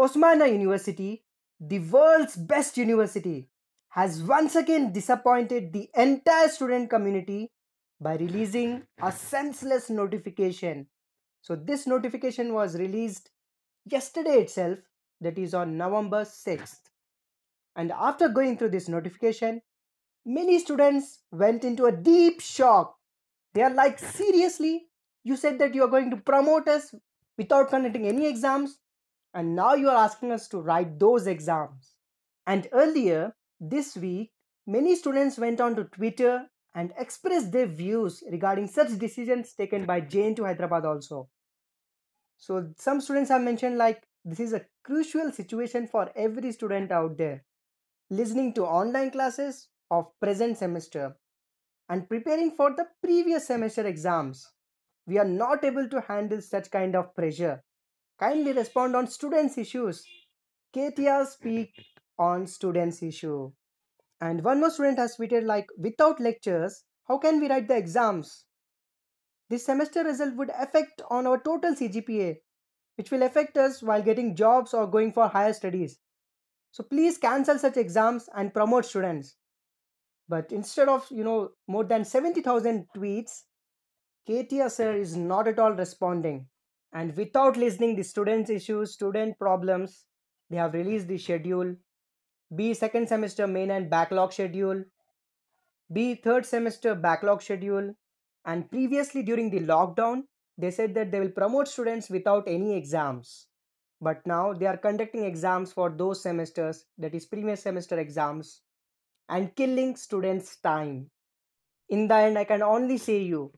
Osmania University, the world's best university, has once again disappointed the entire student community by releasing a senseless notification. So, this notification was released yesterday itself, that is on November 6th. And after going through this notification, many students went into a deep shock. They are like, seriously? You said that you are going to promote us without conducting any exams? and now you are asking us to write those exams. And earlier this week, many students went on to Twitter and expressed their views regarding such decisions taken by jn to Hyderabad also. So some students have mentioned like this is a crucial situation for every student out there listening to online classes of present semester and preparing for the previous semester exams. We are not able to handle such kind of pressure Kindly respond on students' issues. Ketia speak on students' issue. And one more student has tweeted like, without lectures, how can we write the exams? This semester result would affect on our total CGPA, which will affect us while getting jobs or going for higher studies. So please cancel such exams and promote students. But instead of, you know, more than 70,000 tweets, ktsr sir is not at all responding and without listening the students issues student problems they have released the schedule b second semester main and backlog schedule b third semester backlog schedule and previously during the lockdown they said that they will promote students without any exams but now they are conducting exams for those semesters that is previous semester exams and killing students time in the end i can only say you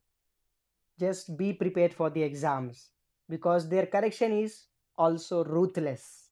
just be prepared for the exams because their correction is also ruthless.